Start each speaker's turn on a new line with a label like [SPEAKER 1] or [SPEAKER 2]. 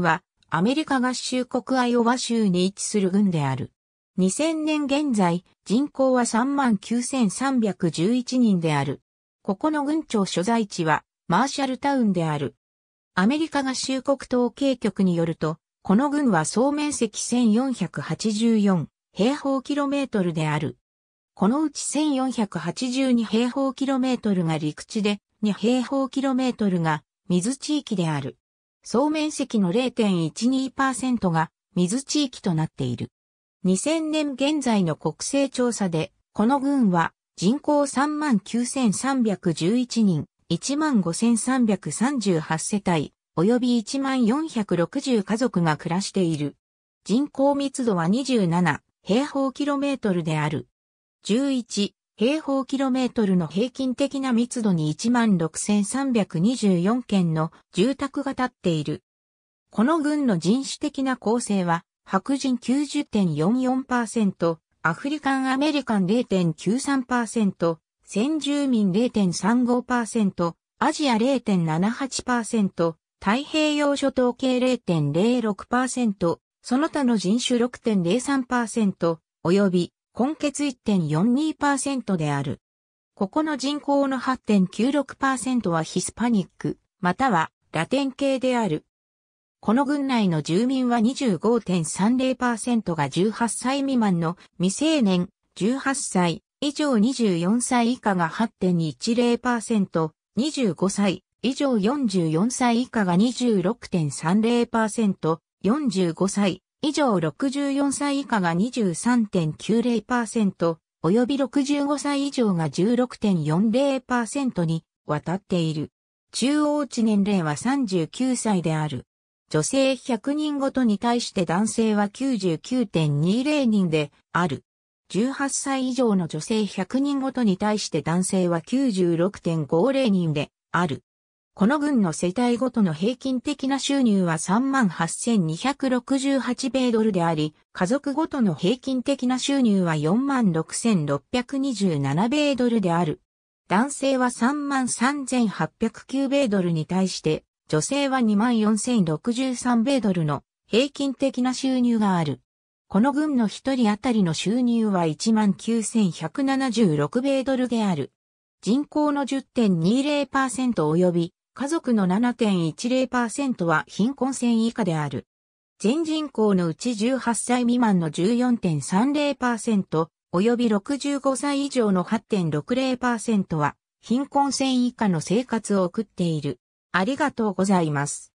[SPEAKER 1] は、アメリカ合衆国アイオワ州に位置する軍である。2000年現在、人口は39,311人である。ここの軍庁所在地は、マーシャルタウンである。アメリカ合衆国統計局によると、この軍は総面積1484平方キロメートルである。このうち1482平方キロメートルが陸地で、2平方キロメートルが水地域である。総面積の0.12%が水地域となっている。2000年現在の国勢調査で、この群は人口39,311人、15,338世帯、及び1460家族が暮らしている。人口密度は27平方キロメートルである。11平方キロメートルの平均的な密度に16,324件の住宅が建っている。この軍の人種的な構成は、白人90.44%、アフリカンアメリカン0.93%、先住民0.35%、アジア0.78%、太平洋諸島系0.06%、その他の人種6.03%、及び根血1.42%である。ここの人口の8.96%はヒスパニック、またはラテン系である。この郡内の住民は25.30%が18歳未満の未成年、18歳以上24歳以下が8.10%、25歳以上44歳以下が26.30%、45歳以上64歳以下が23.90%、及び65歳以上が16.40%に渡っている。中央値年齢は39歳である。女性100人ごとに対して男性は99.20人である。18歳以上の女性100人ごとに対して男性は96.50人である。この軍の世帯ごとの平均的な収入は38,268米ドルであり、家族ごとの平均的な収入は46,627米ドルである。男性は33,809米ドルに対して、女性は24,063米ドルの平均的な収入がある。この軍の一人当たりの収入は19,176米ドルである。人口の10.20%及び家族の7.10%は貧困線以下である。全人口のうち18歳未満の14.30%、及び65歳以上の8.60%は貧困線以下の生活を送っている。ありがとうございます。